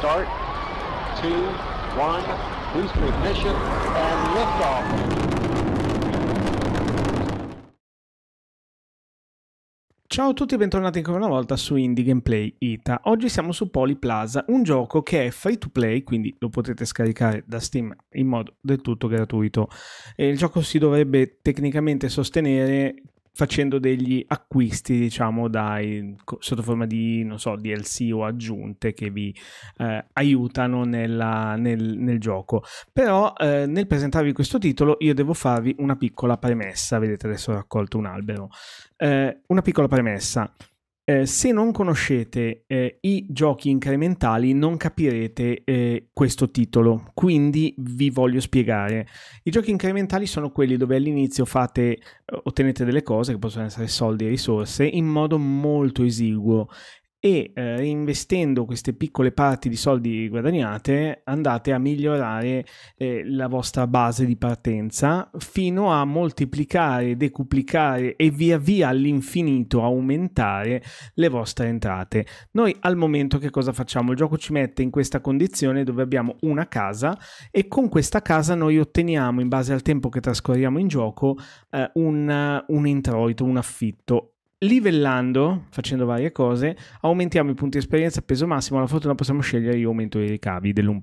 start, two, one, boost ignition, and liftoff. Ciao a tutti e bentornati ancora una volta su Indie Gameplay Ita. Oggi siamo su Plaza, un gioco che è free to play, quindi lo potete scaricare da Steam in modo del tutto gratuito. E il gioco si dovrebbe tecnicamente sostenere facendo degli acquisti, diciamo, dai, sotto forma di, non so, DLC o aggiunte che vi eh, aiutano nella, nel, nel, gioco. Però eh, nel presentarvi questo titolo io devo farvi una piccola premessa, vedete adesso ho raccolto un albero, eh, una piccola premessa. Eh, se non conoscete eh, i giochi incrementali non capirete eh, questo titolo, quindi vi voglio spiegare. I giochi incrementali sono quelli dove all'inizio fate, eh, ottenete delle cose che possono essere soldi e risorse in modo molto esiguo e eh, investendo queste piccole parti di soldi guadagnate andate a migliorare eh, la vostra base di partenza fino a moltiplicare, decuplicare e via via all'infinito aumentare le vostre entrate. Noi al momento che cosa facciamo? Il gioco ci mette in questa condizione dove abbiamo una casa e con questa casa noi otteniamo in base al tempo che trascorriamo in gioco eh, un, un introito, un affitto livellando, facendo varie cose, aumentiamo i punti esperienza, peso massimo, alla fortuna possiamo scegliere io aumento i ricavi dell'1%.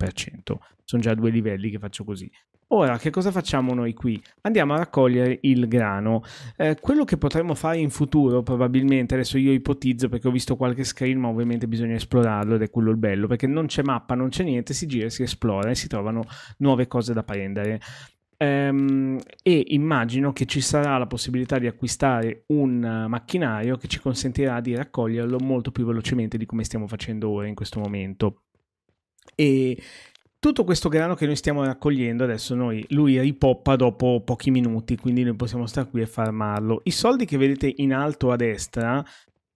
Sono già due livelli che faccio così. Ora, che cosa facciamo noi qui? Andiamo a raccogliere il grano. Eh, quello che potremmo fare in futuro, probabilmente, adesso io ipotizzo perché ho visto qualche screen, ma ovviamente bisogna esplorarlo ed è quello il bello, perché non c'è mappa, non c'è niente, si gira, si esplora e si trovano nuove cose da prendere. Um, e immagino che ci sarà la possibilità di acquistare un eh, macchinario che ci consentirà di raccoglierlo molto più velocemente di come stiamo facendo ora in questo momento. E tutto questo grano che noi stiamo raccogliendo adesso noi, lui ripoppa dopo pochi minuti, quindi noi possiamo stare qui e farmarlo. I soldi che vedete in alto a destra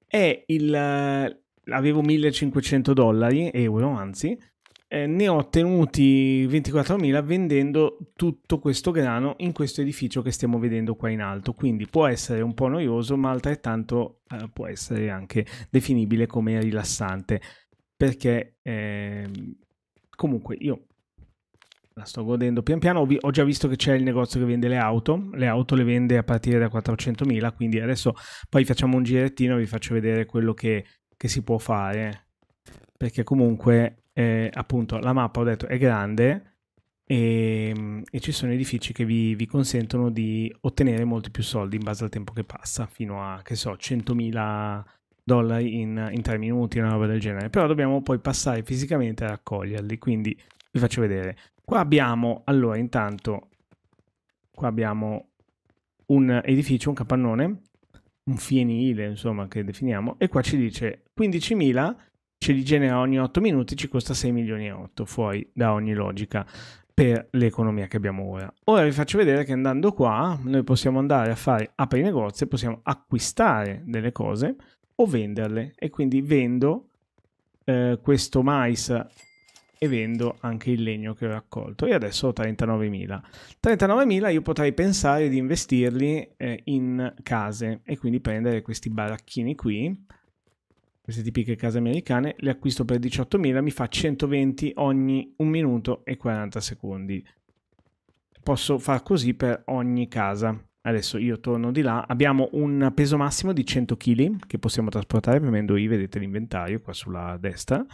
è il eh, avevo 1500 dollari, euro anzi, eh, ne ho ottenuti 24.000 vendendo tutto questo grano in questo edificio che stiamo vedendo qua in alto. Quindi può essere un po' noioso, ma altrettanto eh, può essere anche definibile come rilassante. Perché eh, comunque io la sto godendo pian piano. Ho, vi, ho già visto che c'è il negozio che vende le auto. Le auto le vende a partire da 400.000. Quindi adesso poi facciamo un girettino e vi faccio vedere quello che, che si può fare perché comunque eh, appunto la mappa ho detto è grande e, e ci sono edifici che vi, vi, consentono di ottenere molti più soldi in base al tempo che passa, fino a che so 100.000 dollari in, in 3 minuti, una roba del genere. Però dobbiamo poi passare fisicamente a raccoglierli, quindi vi faccio vedere. Qua abbiamo, allora intanto, qua abbiamo un edificio, un capannone, un fienile, insomma, che definiamo, e qua ci dice 15.000 ce li genera ogni 8 minuti, ci costa 6 milioni e 8, fuori da ogni logica per l'economia che abbiamo ora. Ora vi faccio vedere che andando qua noi possiamo andare a fare apri negozio, possiamo acquistare delle cose o venderle e quindi vendo eh, questo mais e vendo anche il legno che ho raccolto e adesso ho 39.000. 39.000 io potrei pensare di investirli eh, in case e quindi prendere questi baracchini qui queste tipiche case americane, le acquisto per 18.000, mi fa 120 ogni 1 minuto e 40 secondi. Posso far così per ogni casa. Adesso io torno di là, abbiamo un peso massimo di 100 kg che possiamo trasportare premendo I, vedete l'inventario qua sulla destra,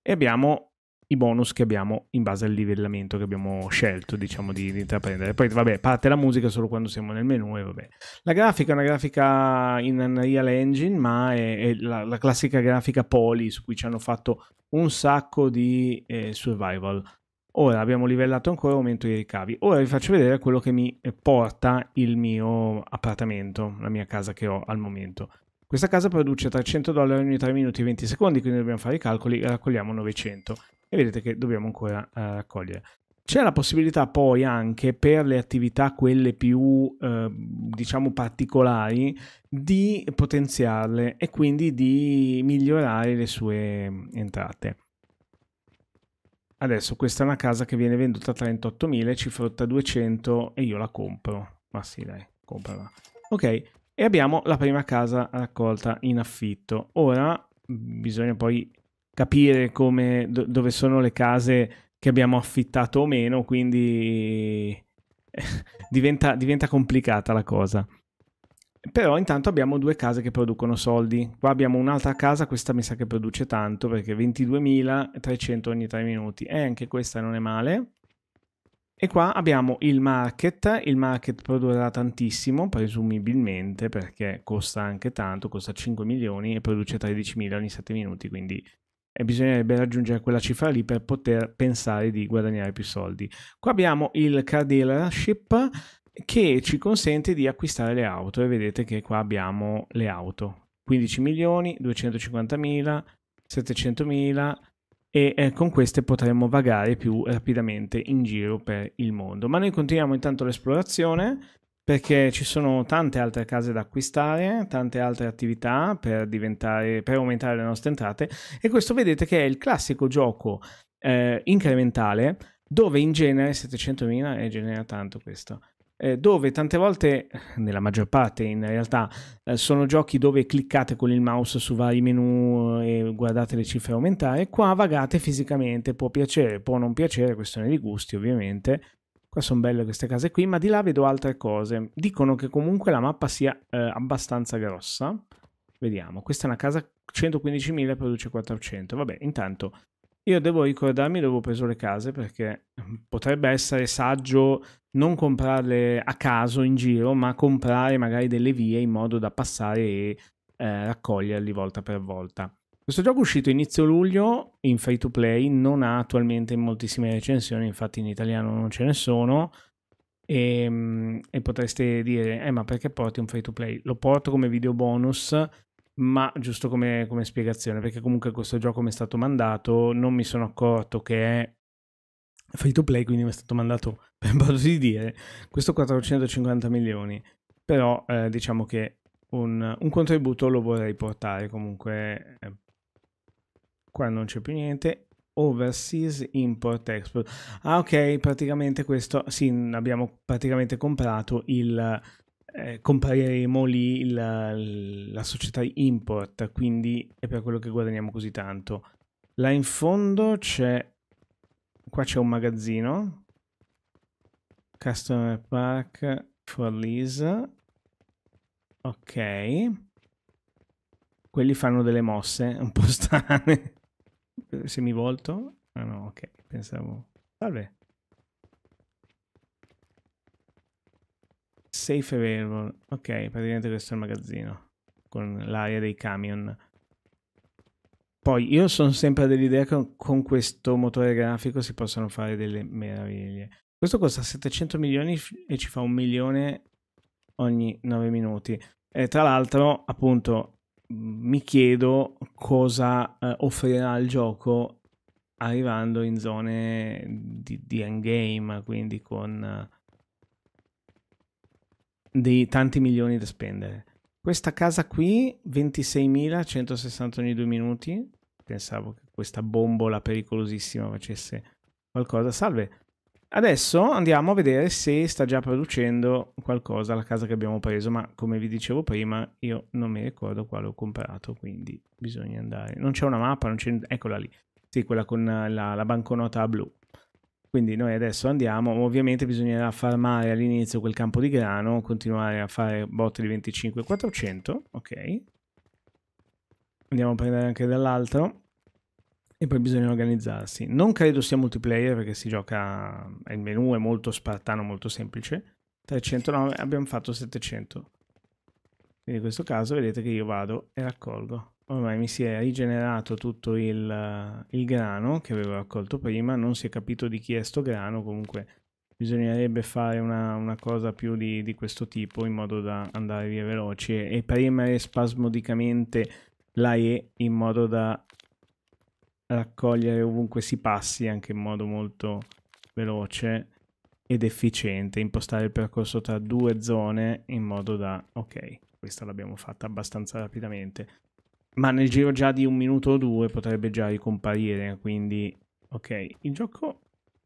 e abbiamo i bonus che abbiamo in base al livellamento che abbiamo scelto diciamo di, di intraprendere poi vabbè parte la musica solo quando siamo nel menu e vabbè la grafica è una grafica in Unreal Engine ma è, è la, la, classica grafica poli su cui ci hanno fatto un sacco di eh, survival Ora abbiamo livellato ancora, aumento i ricavi. Ora vi faccio vedere quello che mi eh, porta il mio appartamento, la mia casa che ho al momento. Questa casa produce 300 dollari ogni 3 minuti e 20 secondi, quindi dobbiamo fare i calcoli e raccogliamo 900 e vedete che dobbiamo ancora raccogliere. Eh, C'è la possibilità poi anche per le attività quelle più eh, diciamo particolari di potenziarle e quindi di migliorare le sue entrate. Adesso questa è una casa che viene venduta a 38.000, ci frutta 200 e io la compro. Ma sì dai, comprala. Ok, e abbiamo la prima casa raccolta in affitto. Ora bisogna poi capire come, do, dove sono le case che abbiamo affittato o meno, quindi diventa, diventa complicata la cosa. Però intanto abbiamo due case che producono soldi. Qua abbiamo un'altra casa, questa mi sa che produce tanto perché 22.300 ogni 3 minuti. E anche questa non è male. E qua abbiamo il market, il market produrrà tantissimo, presumibilmente, perché costa anche tanto, costa 5 milioni e produce 13.000 ogni 7 minuti, quindi e bisognerebbe raggiungere quella cifra lì per poter pensare di guadagnare più soldi. Qua abbiamo il car dealership che ci consente di acquistare le auto e vedete che qua abbiamo le auto 15 milioni 250 mila 700 mila e eh, con queste potremmo vagare più rapidamente in giro per il mondo ma noi continuiamo intanto l'esplorazione perché ci sono tante altre case da acquistare, tante altre attività per, per aumentare le nostre entrate e questo vedete che è il classico gioco eh, incrementale dove in genere 700.000 è genera tanto questo eh, dove tante volte, nella maggior parte in realtà, eh, sono giochi dove cliccate con il mouse su vari menu eh, e guardate le cifre aumentare, qua vagate fisicamente, può piacere, può non piacere, questione di gusti ovviamente, Qua sono belle queste case qui, ma di là vedo altre cose. Dicono che comunque la mappa sia eh, abbastanza grossa. Vediamo, questa è una casa 115.000 produce 400. Vabbè, intanto io devo ricordarmi dove ho preso le case perché potrebbe essere saggio non comprarle a caso in giro, ma comprare magari delle vie in modo da passare e eh, raccoglierli volta per volta. Questo gioco è uscito inizio luglio in free to play, non ha attualmente moltissime recensioni, infatti in italiano non ce ne sono. E, ehm, e potreste dire, eh, ma perché porti un free to play? Lo porto come video bonus, ma giusto come, come spiegazione, perché comunque questo gioco mi è stato mandato, non mi sono accorto che è free to play, quindi mi è stato mandato, per modo di dire, questo 450 milioni. Però eh, diciamo che un, un, contributo lo vorrei portare comunque eh, qua non c'è più niente overseas import export ah ok praticamente questo sì abbiamo praticamente comprato il eh, compreremo lì il, la società import quindi è per quello che guadagniamo così tanto là in fondo c'è qua c'è un magazzino customer park for lease ok quelli fanno delle mosse un po' strane eh, Se mi volto... Ah no, ok, pensavo... Salve. Safe available. Ok, praticamente questo è il magazzino. Con l'area dei camion. Poi io sono sempre dell'idea che con questo motore grafico si possano fare delle meraviglie. Questo costa 700 milioni e ci fa un milione ogni 9 minuti. E tra l'altro, appunto, mi chiedo cosa eh, offrirà il gioco arrivando in zone di, di endgame, quindi con eh, dei tanti milioni da spendere. Questa casa qui, 26.160 ogni due minuti. Pensavo che questa bombola pericolosissima facesse qualcosa. Salve, Adesso andiamo a vedere se sta già producendo qualcosa la casa che abbiamo preso, ma come vi dicevo prima io non mi ricordo quale ho comprato, quindi bisogna andare. Non c'è una mappa, non c'è... eccola lì, sì, quella con la, la banconota blu. Quindi noi adesso andiamo, ovviamente bisognerà farmare all'inizio quel campo di grano, continuare a fare botte di 25.400, ok. Andiamo a prendere anche dall'altro. E poi bisogna organizzarsi. Non credo sia multiplayer perché si gioca, il menu è molto spartano, molto semplice. 309, abbiamo fatto 700. Quindi in questo caso vedete che io vado e raccolgo. Ormai mi si è rigenerato tutto il, il grano che avevo raccolto prima, non si è capito di chi è sto grano, comunque bisognerebbe fare una, una cosa più di, di, questo tipo in modo da andare via veloci e premere spasmodicamente la E in modo da raccogliere ovunque si passi anche in modo molto veloce ed efficiente, impostare il percorso tra due zone in modo da... ok, questa l'abbiamo fatta abbastanza rapidamente, ma nel giro già di un minuto o due potrebbe già ricomparire, quindi ok, il gioco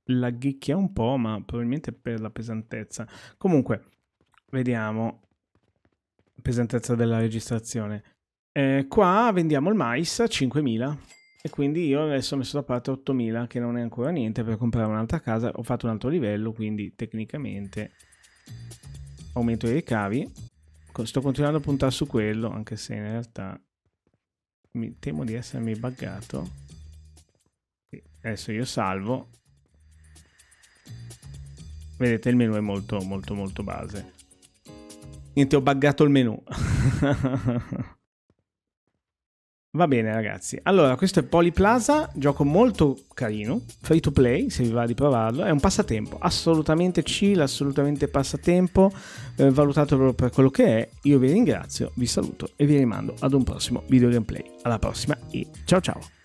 laghicchia un po', ma probabilmente per la pesantezza. Comunque, vediamo, pesantezza della registrazione. Eh, qua vendiamo il mais a 5.000. E quindi io adesso ho messo da parte 8.000 che non è ancora niente per comprare un'altra casa, ho fatto un altro livello, quindi tecnicamente aumento i ricavi. Sto continuando a puntare su quello, anche se in realtà mi temo di essermi buggato. Adesso io salvo. Vedete il menu è molto molto molto base. Niente, ho buggato il menu. Va bene ragazzi, allora questo è Polyplaza, gioco molto carino, free to play se vi va di provarlo, è un passatempo, assolutamente chill, assolutamente passatempo, eh, valutatelo per quello che è, io vi ringrazio, vi saluto e vi rimando ad un prossimo video gameplay, alla prossima e ciao ciao!